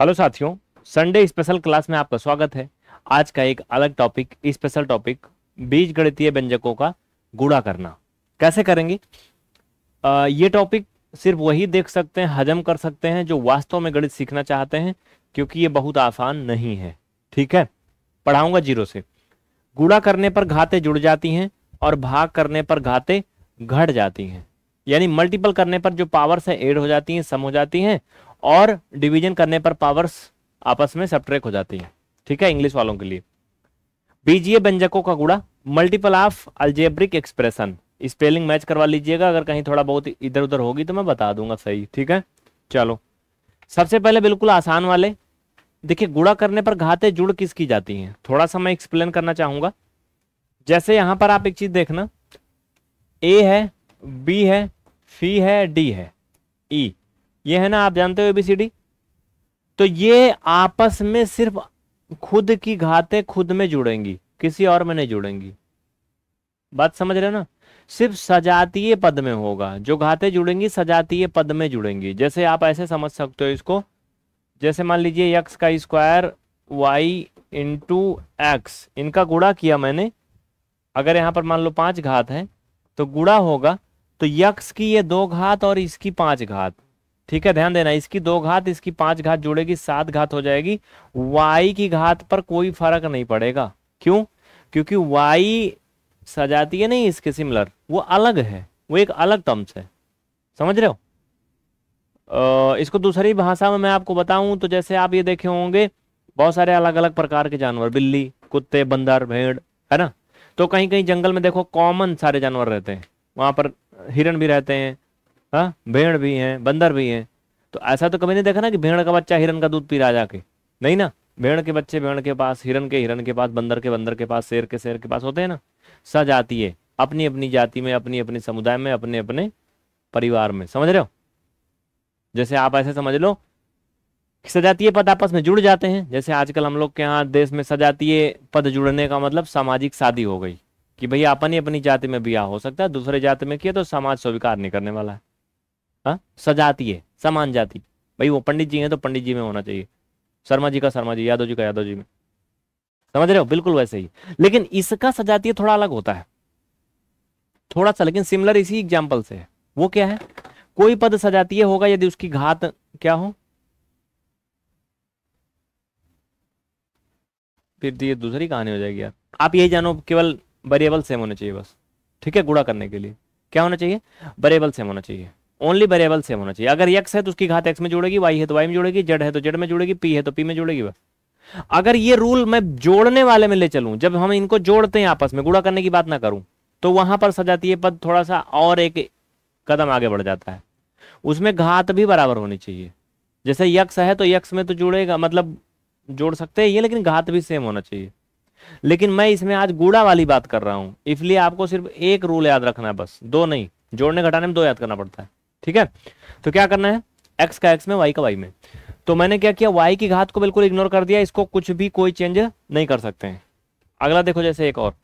Hello साथियों Sunday special class में आपका स्वागत है आज का एक अलग टॉपिक स्पेशल टॉपिक बीज गणितीय व्यंजकों का गुड़ा करना कैसे करेंगे आ, ये टॉपिक सिर्फ वही देख सकते हैं हजम कर सकते हैं जो वास्तव में गणित सीखना चाहते हैं क्योंकि ये बहुत आसान नहीं है ठीक है पढ़ाऊंगा जीरो से गुड़ा करने पर घाते जुड़ जाती हैं और भाग करने पर घाते घट जाती हैं यानी मल्टीपल करने पर जो पावर्स हैं एड हो जाती हैं सम हो जाती हैं और डिवीजन करने पर पावर्स आपस में सब्ट्रैक्ट हो जाती हैं ठीक है इंग्लिश वालों के लिए बीजीए व्यंजकों का गुड़ा multiple of algebraic expression spelling match करवा लीजिएगा अगर कहीं थोड़ा बहुत इधर उधर होगी तो मैं बता दूंगा सही ठीक है चलो सबसे पहले बिल्कुल आसान वाले देखिए गुड़ा करने पर घाते जुड़ किसकी जाती हैं थोड़ा सा मैं एक्सप्लेन करना चाहूंगा जैसे यहां पर आप एक चीज देखना ए है बी है फी है डी है ई e. ये है ना आप जानते हो एबीसीडी तो ये आपस में सिर्फ खुद की घाते खुद में जुड़ेंगी किसी और में नहीं जुड़ेंगी बात समझ रहे हो ना सिर्फ सजातीय पद में होगा जो घाते जुड़ेंगी सजातीय पद में जुड़ेंगी जैसे आप ऐसे समझ सकते हो इसको जैसे मान लीजिए यक्स का स्क्वायर वाई इंटू एक्स इनका गुड़ा किया मैंने अगर यहां पर मान लो पांच घात है तो गुड़ा होगा तो यक्स की ये दो घात और इसकी पांच घात ठीक है ध्यान देना इसकी दो घात इसकी पांच घात जुड़ेगी सात घात हो जाएगी वाई की घात पर कोई फर्क नहीं पड़ेगा क्यों क्योंकि वाई सजाती है नहीं इसके सिमिलर वो अलग है वो एक अलग टर्म्स है समझ रहे हो आ, इसको दूसरी भाषा में मैं आपको बताऊं तो जैसे आप ये देखे होंगे बहुत सारे अलग अलग प्रकार के जानवर बिल्ली कुत्ते बंदर भेड़ है ना तो कहीं कहीं जंगल में देखो कॉमन सारे जानवर रहते हैं वहां पर हिरण भी रहते हैं हाँ भेड़ भी हैं बंदर भी हैं तो ऐसा तो कभी नहीं देखा ना कि भेड़ का बच्चा हिरन का दूध पी रहा जाके नहीं ना भेड़ के बच्चे भेड़ के पास हिरन के हिरन के पास बंदर के बंदर के पास शेर के शेर के पास होते हैं ना सजातीय अपनी अपनी जाति में अपनी अपनी समुदाय में अपने अपने परिवार में समझ रहे हो जैसे आप ऐसे समझ लो सजातीय पद आपस में जुड़ जाते हैं जैसे आजकल हम लोग के यहाँ देश में सजातीय पद जुड़ने का मतलब सामाजिक शादी हो गई कि भैया अपनी अपनी जाति में ब्याह हो सकता है दूसरे जाति में किया तो समाज स्वीकार नहीं करने वाला है हाँ सजाती है समान जाति भाई वो पंडित जी हैं तो पंडित जी में होना चाहिए शर्मा जी का शर्मा जी यादव जी का यादव जी में समझ रहे हो बिल्कुल वैसे ही लेकिन इसका सजातीय थोड़ा अलग होता है थोड़ा सा लेकिन सिमिलर इसी एग्जाम्पल से है वो क्या है कोई पद सजातीय होगा यदि उसकी घात क्या हो फिर तो ये दूसरी कहानी हो जाएगी यार आप यही जानो केवल वेरिएबल सेम होने चाहिए बस ठीक है गुड़ा करने के लिए क्या होना चाहिए वेरिएबल सेम होना चाहिए ओनली वेरिएबल सेम होना चाहिए अगर यक्स है तो उसकी घात एक्स में जुड़ेगी वाई है तो वाई में जुड़ेगी जेड है तो जेड में जुड़ेगी पी है तो पी में जुड़ेगी वह अगर ये रूल मैं जोड़ने वाले में ले चलूं जब हम इनको जोड़ते हैं आपस में गुड़ा करने की बात ना करूं तो वहां पर सजातीय पद थोड़ा सा और एक कदम आगे बढ़ जाता है उसमें घात भी बराबर होनी चाहिए जैसे यक्ष है तो यक्ष में तो जुड़ेगा मतलब जोड़ सकते हैं ये लेकिन घात भी सेम होना चाहिए लेकिन मैं इसमें आज गुड़ा वाली बात कर रहा हूँ इसलिए आपको सिर्फ एक रूल याद रखना है बस दो नहीं जोड़ने घटाने में दो याद करना पड़ता है ठीक है तो क्या करना है एक्स का एक्स में वाई का वाई में तो मैंने क्या किया वाई की घात को बिल्कुल इग्नोर कर दिया इसको कुछ भी कोई चेंज नहीं कर सकते हैं अगला देखो जैसे एक और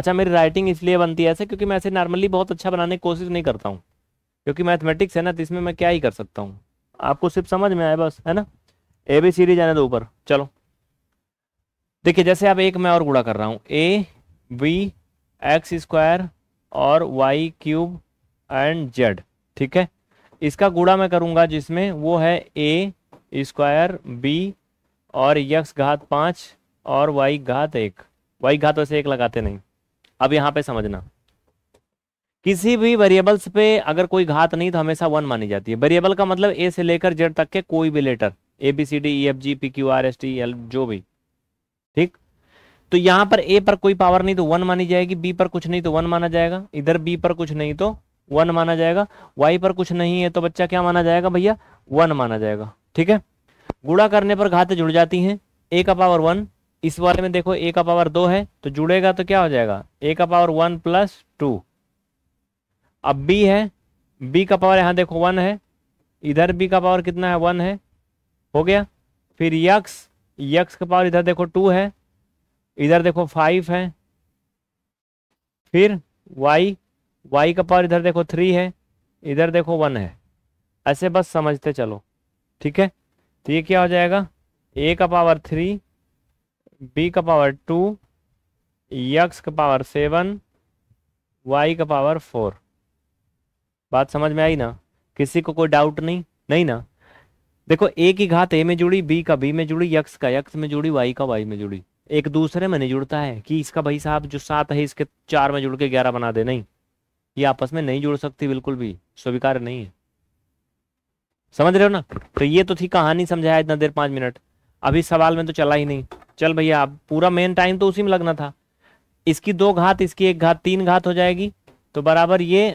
अच्छा मेरी राइटिंग इसलिए बनती है ऐसे क्योंकि मैं ऐसे नॉर्मली बहुत अच्छा बनाने की कोशिश नहीं करता हूँ क्योंकि मैथमेटिक्स है ना तो इसमें मैं क्या ही कर सकता हूँ आपको सिर्फ समझ में आए बस है ना ए बी सी डी जाने दो ऊपर चलो देखिए जैसे आप एक मैं और गुड़ा कर रहा हूँ ए बी एक्स स्क्वायर और वाई क्यूब एंड जेड ठीक है इसका गुड़ा मैं करूंगा जिसमें वो है ए स्क्वायर बी और यक्स घात पाँच और वाई घात एक वाई घात वैसे एक लगाते नहीं अब यहाँ पे समझना किसी भी वेरिएबल्स पे अगर कोई घात नहीं तो हमेशा वन मानी जाती है वेरिएबल का मतलब ए से लेकर जेड तक के कोई भी letter A B C D E F G P Q R S T L जो भी ठीक तो यहां पर ए पर कोई पावर नहीं तो वन मानी जाएगी बी पर कुछ नहीं तो वन माना जाएगा इधर बी पर कुछ नहीं तो वन माना जाएगा वाई पर कुछ नहीं है तो बच्चा क्या माना जाएगा भैया वन माना जाएगा ठीक है गुड़ा करने पर घातें जुड़ जाती हैं ए का पावर वन इस वाले में देखो ए का पावर दो है तो जुड़ेगा तो क्या हो जाएगा ए का पावर वन प्लस टू अब बी है बी का पावर यहाँ देखो वन है इधर बी का पावर कितना है वन है हो गया फिर यक्स यक्स का पावर इधर देखो टू है इधर देखो फाइव है फिर वाई वाई का पावर इधर देखो थ्री है इधर देखो वन है ऐसे बस समझते चलो ठीक है तो ये क्या हो जाएगा ए का पावर थ्री बी का पावर टू यक्स का पावर सेवन वाई का पावर फोर बात समझ में आई ना किसी को कोई डाउट नहीं नहीं ना देखो ए की घात ए में जुड़ी बी का बी में जुड़ी यक्स का यक्स में जुड़ी वाई का वाई में जुड़ी एक दूसरे में नहीं जुड़ता है कि इसका भाई साहब जो सात है इसके चार में जुड़ के ग्यारह बना दे नहीं ये आपस में नहीं जुड़ सकती बिल्कुल भी स्वीकार नहीं है समझ रहे हो ना तो ये तो थी कहानी समझाया इतना देर पांच मिनट अभी सवाल में तो चला ही नहीं चल भैया आप पूरा मेन टाइम तो उसी में लगना था इसकी दो घात इसकी एक घात तीन घात हो जाएगी तो बराबर ये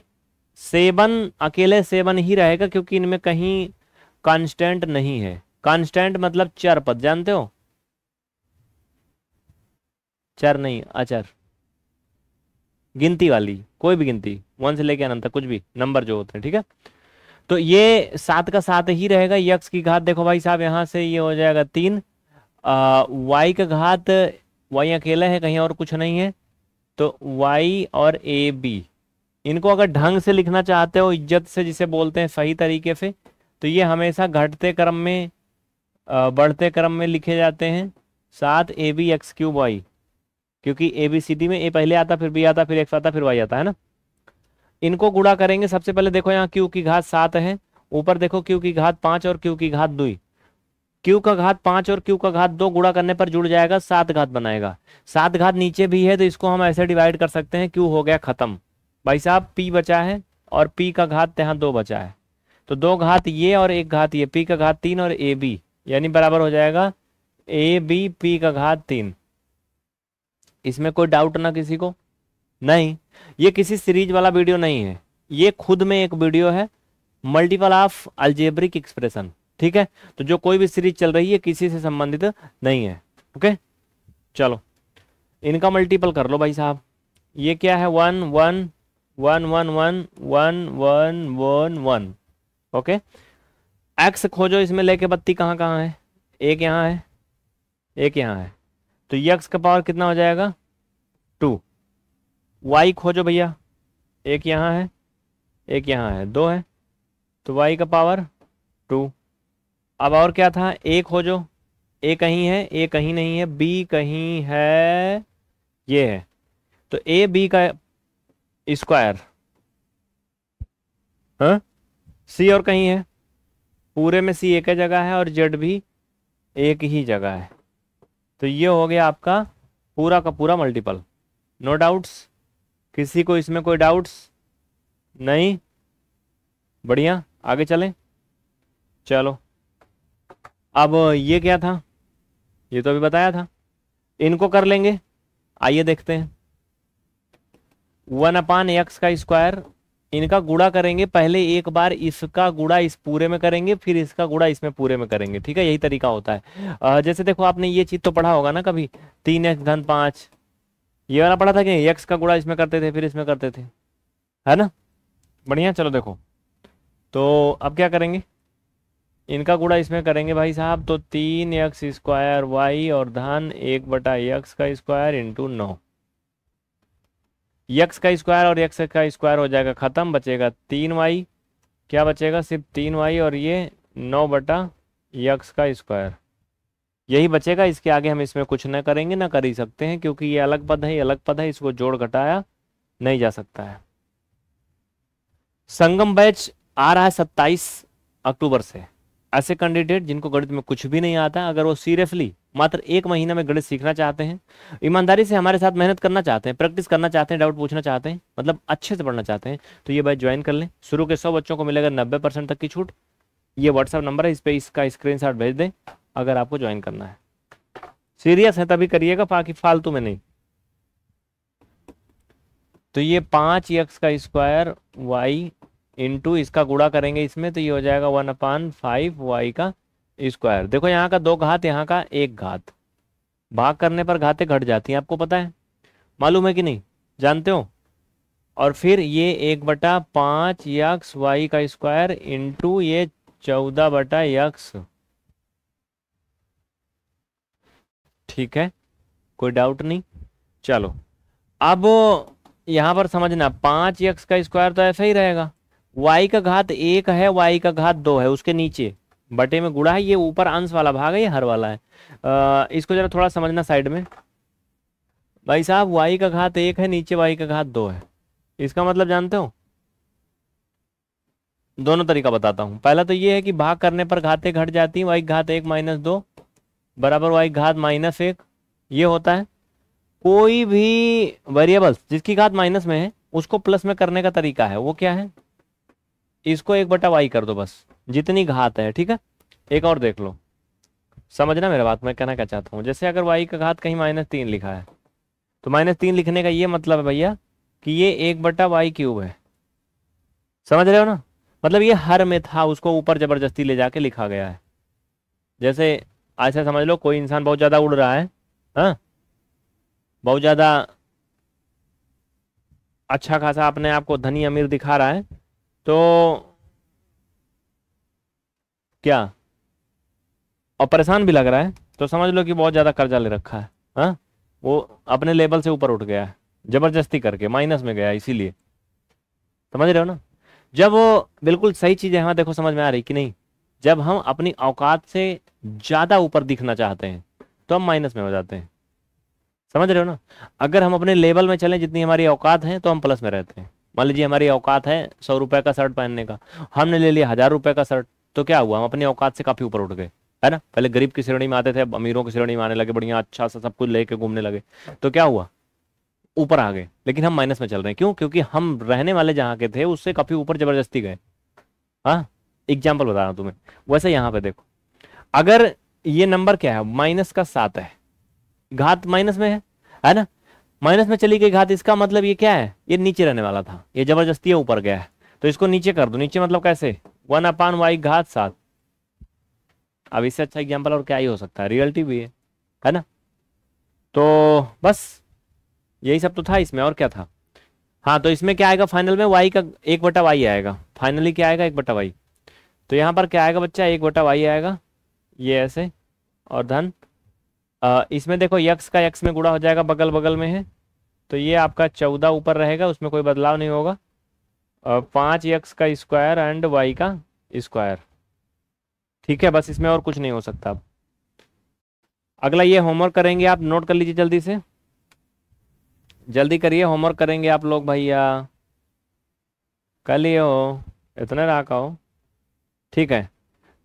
सेवन अकेले सेवन ही रहेगा क्योंकि इनमें कहीं कांस्टेंट नहीं है कांस्टेंट मतलब चर पद जानते हो चर नहीं अचर गिनती वाली कोई भी गिनती वन से लेके अनंत तक कुछ भी नंबर जो होते हैं ठीक है तो ये सात का सात ही रहेगा यक्स की घात देखो भाई साहब यहाँ से ये हो जाएगा तीन वाई का घात वाई अकेला है कहीं और कुछ नहीं है तो वाई और ए बी इनको अगर ढंग से लिखना चाहते हो इज्जत से जिसे बोलते हैं सही तरीके से तो ये हमेशा घटते क्रम में बढ़ते क्रम में लिखे जाते हैं सात A B X cube Y क्योंकि ए बी सी डी में ए पहले आता फिर बी आता फिर एक्स आता फिर वाई आता है ना इनको गुड़ा करेंगे सबसे पहले देखो यहाँ क्यू की घात सात है ऊपर देखो क्यू की घात पांच और क्यू की घात दुई क्यू का घात पांच और क्यू का घात दो गुड़ा करने पर जुड़ जाएगा सात घात बनाएगा सात घात नीचे भी है तो इसको हम ऐसे डिवाइड कर सकते हैं क्यू हो गया खत्म भाई साहब पी बचा है और पी का घात तो यहाँ दो बचा है तो दो घात ये और एक घात ये पी का घात तीन और ए बी यानी बराबर हो जाएगा ए बी पी का घात तीन इसमें कोई डाउट ना किसी को नहीं ये किसी सीरीज वाला वीडियो नहीं है ये खुद में एक वीडियो है मल्टीपल ऑफ अल्जेब्रिक एक्सप्रेशन ठीक है तो जो कोई भी सीरीज चल रही है किसी से संबंधित नहीं है ओके चलो इनका मल्टीपल कर लो भाई साहब ये क्या है one one one one one one one one one okay X खोजो इसमें लेके बत्ती कहाँ कहाँ है एक यहाँ है एक यहाँ है तो यक्स का पावर कितना हो जाएगा टू वाई खोजो भैया एक यहाँ है एक यहाँ है दो है तो वाई का पावर टू अब और क्या था ए खोजो ए कहीं है ए कहीं नहीं है बी कहीं है ये है तो ए बी का स्क्वायर हाँ? सी और कहीं है पूरे में सी एक जगह है और जेड भी एक ही जगह है तो ये हो गया आपका पूरा का पूरा मल्टीपल नो डाउट्स किसी को इसमें कोई डाउट्स नहीं बढ़िया आगे चलें चलो अब ये क्या था ये तो अभी बताया था इनको कर लेंगे आइए देखते हैं वन अपान एक्स का स्क्वायर इनका गुड़ा करेंगे पहले एक बार इसका गुड़ा इस पूरे में करेंगे फिर इसका गुड़ा इसमें पूरे में करेंगे ठीक है यही तरीका होता है जैसे देखो आपने ये चीज तो पढ़ा होगा ना कभी तीन एक्स धन पांच ये वाला पढ़ा था कि एक्स का गुड़ा इसमें करते थे फिर इसमें करते थे है ना बढ़िया चलो देखो तो अब क्या करेंगे इनका गुड़ा इसमें करेंगे भाई साहब तो तीन एक्स स्क्वायर वाई और धन एक बटा एक्स का स्क्वायर इंटू नौ यक्स का स्क्वायर और यक्स का स्क्वायर हो जाएगा ख़त्म बचेगा तीन वाई क्या बचेगा सिर्फ तीन वाई और ये नौ बटा यक्स का स्क्वायर यही बचेगा इसके आगे हम इसमें कुछ ना करेंगे ना कर ही सकते हैं क्योंकि ये अलग पद है ये अलग पद है इसको जोड़ घटाया नहीं जा सकता है संगम बैच आ रहा है सत्ताईस अक्टूबर से ऐसे कैंडिडेट जिनको गणित में कुछ भी नहीं आता अगर वो सीरियसली मात्र एक महीना में गणित सीखना चाहते हैं ईमानदारी से हमारे साथ मेहनत करना चाहते हैं प्रैक्टिस करना चाहते हैं डाउट पूछना चाहते हैं मतलब अच्छे से पढ़ना चाहते हैं तो ये बैच ज्वाइन कर लें शुरू के सौ बच्चों को मिलेगा नब्बे परसेंट तक की छूट ये व्हाट्सअप नंबर है इस पर इसका स्क्रीन शॉट भेज दें अगर आपको ज्वाइन करना है सीरियस है तभी करिएगा बाकी फालतू में नहीं तो ये पांच यक्स का स्क्वायर वाई इंटू इसका गुड़ा करेंगे इसमें तो ये हो जाएगा वन अपान फाइव वाई का स्क्वायर देखो यहाँ का दो घात यहाँ का एक घात भाग करने पर घातें घट जाती हैं आपको पता है मालूम है कि नहीं जानते हो और फिर ये एक बटा पांच यक्स वाई का स्क्वायर इंटू ये चौदह बटा यक्स ठीक है कोई डाउट नहीं चलो अब यहां पर समझना पांच यक्स का स्क्वायर तो ऐसा ही रहेगा वाई का घात एक है वाई का घात दो है उसके नीचे बटे में गुड़ा है ये ऊपर अंश वाला भाग है ये हर वाला है आ, इसको जरा थोड़ा समझना साइड में भाई साहब वाई का घात एक है नीचे वाई का घात दो है इसका मतलब जानते हो दोनों तरीका बताता हूं पहला तो ये है कि भाग करने पर घातें घट जाती है वाई घात एक माइनस दो बराबर वाई घात माइनस एक ये होता है कोई भी वेरिएबल्स जिसकी घात माइनस में है उसको प्लस में करने का तरीका है वो क्या है इसको एक बटा वाई कर दो बस जितनी घात है ठीक है एक और देख लो समझना मेरा बात मैं कहना क्या चाहता हूँ जैसे अगर वाई का घात कहीं माइनस तीन लिखा है तो माइनस तीन लिखने का ये मतलब है भैया कि ये एक बट्टा वाई क्यूब है समझ रहे हो ना मतलब ये हर में था उसको ऊपर जबरदस्ती ले जाके लिखा गया है जैसे ऐसा समझ लो कोई इंसान बहुत ज़्यादा उड़ रहा है हा? बहुत ज़्यादा अच्छा खासा अपने आप को धनी अमीर दिखा रहा है तो क्या और परेशान भी लग रहा है तो समझ लो कि बहुत ज़्यादा कर्जा ले रखा है हा? वो अपने लेवल से ऊपर उठ गया है ज़बरदस्ती करके माइनस में गया इसीलिए समझ रहे हो ना जब वो बिल्कुल सही चीज़ें है हाँ, देखो समझ में आ रही कि नहीं जब हम अपनी औकात से ज़्यादा ऊपर दिखना चाहते हैं तो हम माइनस में हो जाते हैं समझ रहे हो ना अगर हम अपने लेवल में चलें जितनी हमारी औकात है तो हम प्लस में रहते हैं मान लीजिए हमारी औकात है सौ रुपए का शर्ट पहनने का हमने ले लिया हज़ार रुपए का शर्ट तो क्या हुआ हम अपनी औकात से काफ़ी ऊपर उठ गए है ना पहले गरीब की श्रेणी में आते थे अब अमीरों की श्रेणी में आने लगे बढ़िया अच्छा सा सब कुछ लेके घूमने लगे तो क्या हुआ ऊपर आ गए लेकिन हम माइनस में चल रहे हैं क्यों क्योंकि हम रहने वाले जहां के थे उससे काफ़ी ऊपर जबरदस्ती गए हाँ एग्जाम्पल बता रहा हूँ तुम्हें वैसे यहाँ पे देखो अगर ये नंबर क्या है माइनस का सात है घात माइनस में है है ना माइनस में चली गई घात इसका मतलब ये क्या है ये नीचे रहने वाला था ये जबरदस्ती है ऊपर गया है तो इसको नीचे कर दो नीचे मतलब कैसे वन अपान वाई घात सात अब इससे अच्छा एग्जाम्पल और क्या ही हो सकता है रियलिटी भी है है ना तो बस यही सब तो था इसमें और क्या था हाँ तो इसमें क्या आएगा फाइनल में वाई का एक बटा वाई आएगा फाइनली क्या आएगा एक बटा वाई तो यहाँ पर क्या आएगा बच्चा एक बटा वाई आएगा ये ऐसे और धन इसमें देखो यक्स का यक्स में गुड़ा हो जाएगा बगल बगल में है तो ये आपका चौदह ऊपर रहेगा उसमें कोई बदलाव नहीं होगा पांच एक्स का स्क्वायर एंड वाई का स्क्वायर ठीक है बस इसमें और कुछ नहीं हो सकता अब अगला ये होमवर्क करेंगे आप नोट कर लीजिए जल्दी से जल्दी करिए होमवर्क करेंगे आप लोग भैया कर लिए हो इतने का हो ठीक है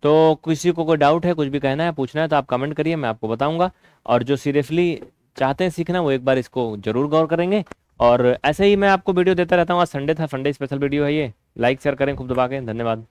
तो किसी को कोई डाउट है कुछ भी कहना है पूछना है तो आप कमेंट करिए मैं आपको बताऊंगा और जो सीरियसली चाहते हैं सीखना वो एक बार इसको जरूर गौर करेंगे और ऐसे ही मैं आपको वीडियो देता रहता हूँ आज संडे था संडे स्पेशल वीडियो है ये लाइक शेयर करें खूब दबा के धन्यवाद